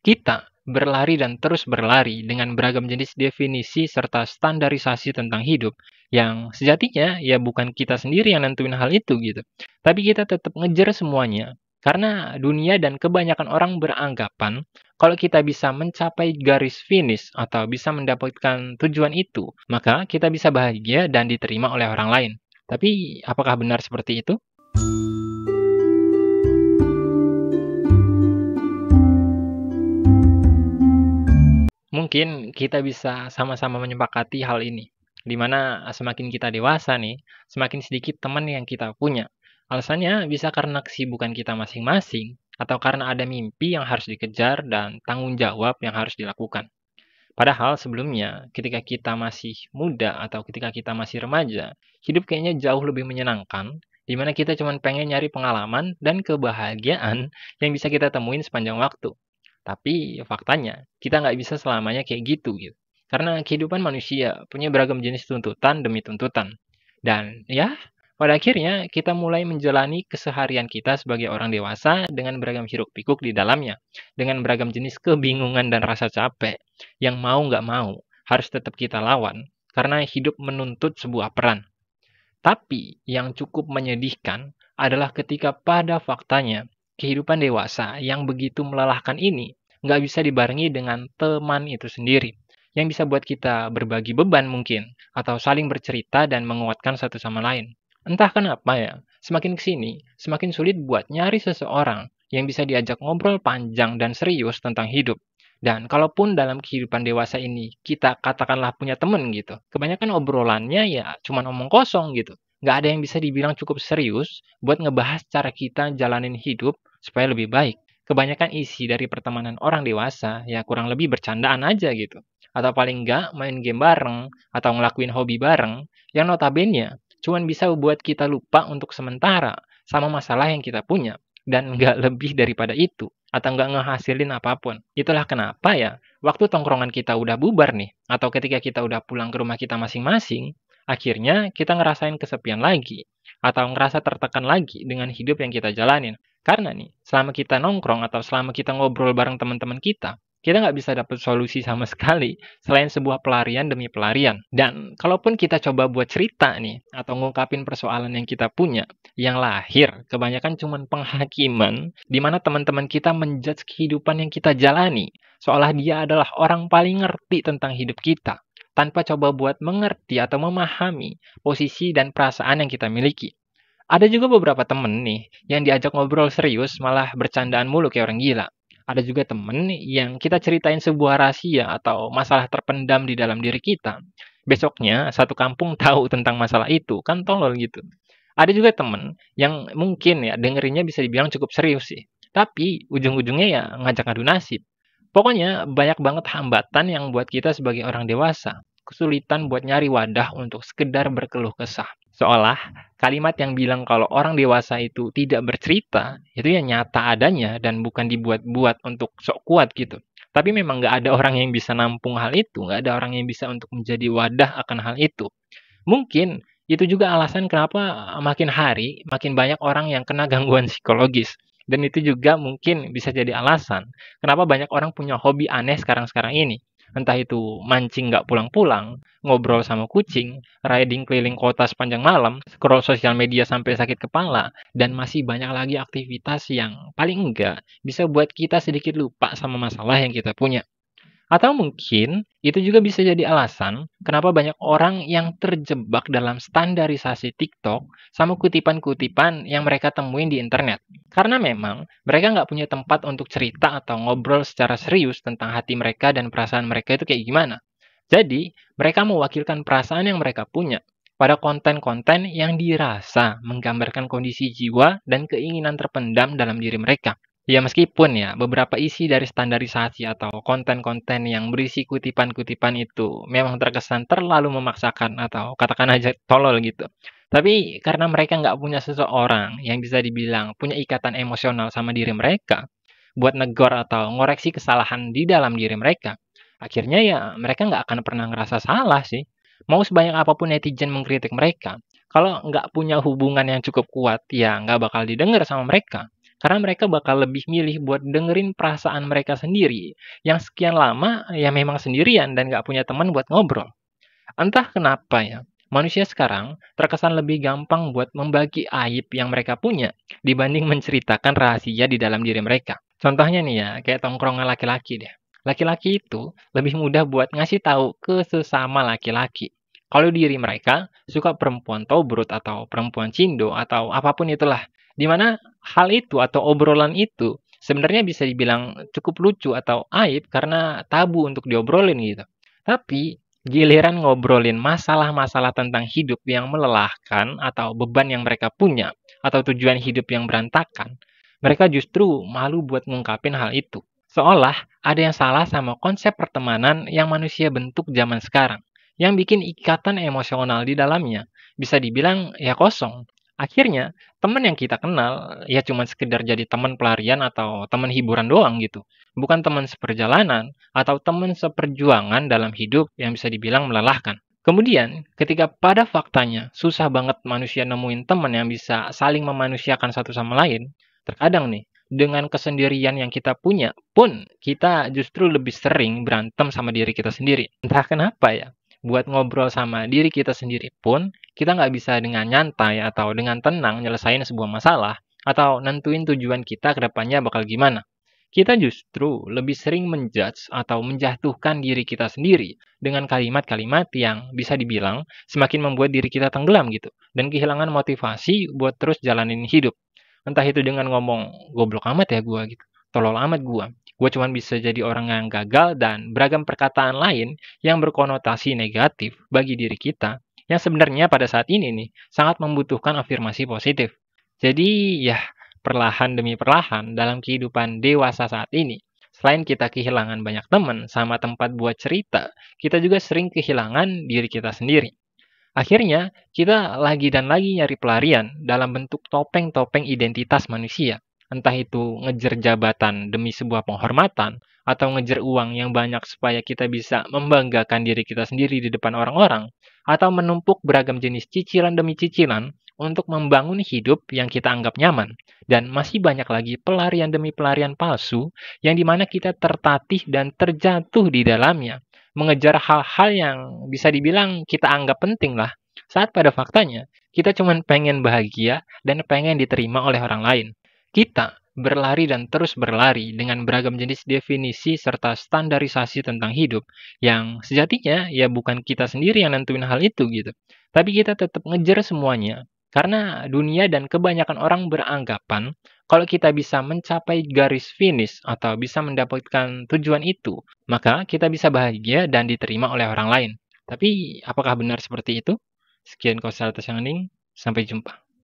Kita berlari dan terus berlari dengan beragam jenis definisi serta standarisasi tentang hidup yang sejatinya ya bukan kita sendiri yang nentuin hal itu gitu. Tapi kita tetap ngejar semuanya karena dunia dan kebanyakan orang beranggapan kalau kita bisa mencapai garis finish atau bisa mendapatkan tujuan itu, maka kita bisa bahagia dan diterima oleh orang lain. Tapi apakah benar seperti itu? mungkin kita bisa sama-sama menyepakati hal ini. Dimana ah, semakin kita dewasa nih, semakin sedikit teman yang kita punya. Alasannya bisa karena kesibukan kita masing-masing, atau karena ada mimpi yang harus dikejar dan tanggung jawab yang harus dilakukan. Padahal sebelumnya, ketika kita masih muda atau ketika kita masih remaja, hidup kayaknya jauh lebih menyenangkan, di mana kita cuma pengen nyari pengalaman dan kebahagiaan yang bisa kita temuin sepanjang waktu. Tapi faktanya kita nggak bisa selamanya kayak gitu gitu. Karena kehidupan manusia punya beragam jenis tuntutan demi tuntutan. Dan ya, pada akhirnya kita mulai menjalani keseharian kita sebagai orang dewasa dengan beragam hiruk pikuk di dalamnya, dengan beragam jenis kebingungan dan rasa capek yang mau nggak mau harus tetap kita lawan karena hidup menuntut sebuah peran. Tapi yang cukup menyedihkan adalah ketika pada faktanya kehidupan dewasa yang begitu melelahkan ini nggak bisa dibarengi dengan teman itu sendiri yang bisa buat kita berbagi beban mungkin atau saling bercerita dan menguatkan satu sama lain. Entah kenapa ya, semakin kesini, semakin sulit buat nyari seseorang yang bisa diajak ngobrol panjang dan serius tentang hidup. Dan kalaupun dalam kehidupan dewasa ini kita katakanlah punya temen gitu, kebanyakan obrolannya ya cuman omong kosong gitu. Nggak ada yang bisa dibilang cukup serius buat ngebahas cara kita jalanin hidup supaya lebih baik. Kebanyakan isi dari pertemanan orang dewasa ya kurang lebih bercandaan aja gitu. Atau paling enggak main game bareng atau ngelakuin hobi bareng yang notabene ya, cuman bisa buat kita lupa untuk sementara sama masalah yang kita punya dan nggak lebih daripada itu atau nggak ngehasilin apapun. Itulah kenapa ya, waktu tongkrongan kita udah bubar nih, atau ketika kita udah pulang ke rumah kita masing-masing, akhirnya kita ngerasain kesepian lagi, atau ngerasa tertekan lagi dengan hidup yang kita jalanin. Karena nih, selama kita nongkrong atau selama kita ngobrol bareng teman-teman kita, kita nggak bisa dapat solusi sama sekali selain sebuah pelarian demi pelarian. Dan kalaupun kita coba buat cerita nih, atau ngungkapin persoalan yang kita punya, yang lahir kebanyakan cuma penghakiman, di mana teman-teman kita menjudge kehidupan yang kita jalani, seolah dia adalah orang paling ngerti tentang hidup kita, tanpa coba buat mengerti atau memahami posisi dan perasaan yang kita miliki. Ada juga beberapa temen nih yang diajak ngobrol serius malah bercandaan mulu kayak orang gila. Ada juga temen yang kita ceritain sebuah rahasia atau masalah terpendam di dalam diri kita. Besoknya satu kampung tahu tentang masalah itu, kan tolol gitu. Ada juga temen yang mungkin ya dengerinnya bisa dibilang cukup serius sih. Tapi ujung-ujungnya ya ngajak adu nasib. Pokoknya banyak banget hambatan yang buat kita sebagai orang dewasa kesulitan buat nyari wadah untuk sekedar berkeluh kesah. Seolah kalimat yang bilang kalau orang dewasa itu tidak bercerita, itu ya nyata adanya dan bukan dibuat-buat untuk sok kuat gitu. Tapi memang nggak ada orang yang bisa nampung hal itu, nggak ada orang yang bisa untuk menjadi wadah akan hal itu. Mungkin itu juga alasan kenapa makin hari makin banyak orang yang kena gangguan psikologis dan itu juga mungkin bisa jadi alasan kenapa banyak orang punya hobi aneh sekarang-sekarang ini entah itu mancing nggak pulang-pulang, ngobrol sama kucing, riding keliling kota sepanjang malam, scroll sosial media sampai sakit kepala, dan masih banyak lagi aktivitas yang paling enggak bisa buat kita sedikit lupa sama masalah yang kita punya. Atau mungkin itu juga bisa jadi alasan kenapa banyak orang yang terjebak dalam standarisasi TikTok sama kutipan-kutipan yang mereka temuin di internet. Karena memang mereka nggak punya tempat untuk cerita atau ngobrol secara serius tentang hati mereka dan perasaan mereka itu kayak gimana. Jadi, mereka mewakilkan perasaan yang mereka punya pada konten-konten yang dirasa menggambarkan kondisi jiwa dan keinginan terpendam dalam diri mereka. Ya meskipun ya, beberapa isi dari standarisasi atau konten-konten yang berisi kutipan-kutipan itu memang terkesan terlalu memaksakan atau katakan aja tolol gitu. Tapi karena mereka nggak punya seseorang yang bisa dibilang punya ikatan emosional sama diri mereka, buat negor atau ngoreksi kesalahan di dalam diri mereka, akhirnya ya mereka nggak akan pernah ngerasa salah sih. Mau sebanyak apapun netizen mengkritik mereka, kalau nggak punya hubungan yang cukup kuat, ya nggak bakal didengar sama mereka. Karena mereka bakal lebih milih buat dengerin perasaan mereka sendiri, yang sekian lama ya memang sendirian dan gak punya teman buat ngobrol. Entah kenapa ya, manusia sekarang terkesan lebih gampang buat membagi aib yang mereka punya dibanding menceritakan rahasia di dalam diri mereka. Contohnya nih ya, kayak tongkrongan laki-laki deh. Laki-laki itu lebih mudah buat ngasih tahu ke sesama laki-laki. Kalau diri mereka suka perempuan tobrut atau perempuan cindo atau apapun itulah di mana hal itu atau obrolan itu sebenarnya bisa dibilang cukup lucu atau aib karena tabu untuk diobrolin gitu. Tapi giliran ngobrolin masalah-masalah tentang hidup yang melelahkan atau beban yang mereka punya atau tujuan hidup yang berantakan, mereka justru malu buat ngungkapin hal itu. Seolah ada yang salah sama konsep pertemanan yang manusia bentuk zaman sekarang, yang bikin ikatan emosional di dalamnya bisa dibilang ya kosong Akhirnya teman yang kita kenal ya cuma sekedar jadi teman pelarian atau teman hiburan doang gitu. Bukan teman seperjalanan atau teman seperjuangan dalam hidup yang bisa dibilang melelahkan. Kemudian, ketika pada faktanya susah banget manusia nemuin teman yang bisa saling memanusiakan satu sama lain, terkadang nih, dengan kesendirian yang kita punya pun, kita justru lebih sering berantem sama diri kita sendiri. Entah kenapa ya, buat ngobrol sama diri kita sendiri pun, kita nggak bisa dengan nyantai atau dengan tenang nyelesain sebuah masalah atau nentuin tujuan kita kedepannya bakal gimana. Kita justru lebih sering menjudge atau menjatuhkan diri kita sendiri dengan kalimat-kalimat yang bisa dibilang semakin membuat diri kita tenggelam gitu dan kehilangan motivasi buat terus jalanin hidup. Entah itu dengan ngomong goblok amat ya gua gitu, tolol amat gua, Gue cuma bisa jadi orang yang gagal dan beragam perkataan lain yang berkonotasi negatif bagi diri kita yang sebenarnya pada saat ini nih sangat membutuhkan afirmasi positif. Jadi ya perlahan demi perlahan dalam kehidupan dewasa saat ini, selain kita kehilangan banyak teman sama tempat buat cerita, kita juga sering kehilangan diri kita sendiri. Akhirnya, kita lagi dan lagi nyari pelarian dalam bentuk topeng-topeng identitas manusia entah itu ngejar jabatan demi sebuah penghormatan atau ngejar uang yang banyak supaya kita bisa membanggakan diri kita sendiri di depan orang-orang atau menumpuk beragam jenis cicilan demi cicilan untuk membangun hidup yang kita anggap nyaman dan masih banyak lagi pelarian demi pelarian palsu yang dimana kita tertatih dan terjatuh di dalamnya mengejar hal-hal yang bisa dibilang kita anggap penting lah saat pada faktanya kita cuma pengen bahagia dan pengen diterima oleh orang lain kita berlari dan terus berlari dengan beragam jenis definisi serta standarisasi tentang hidup yang sejatinya ya bukan kita sendiri yang nentuin hal itu gitu. Tapi kita tetap ngejar semuanya karena dunia dan kebanyakan orang beranggapan kalau kita bisa mencapai garis finish atau bisa mendapatkan tujuan itu, maka kita bisa bahagia dan diterima oleh orang lain. Tapi apakah benar seperti itu? Sekian konsultasi yang sampai jumpa.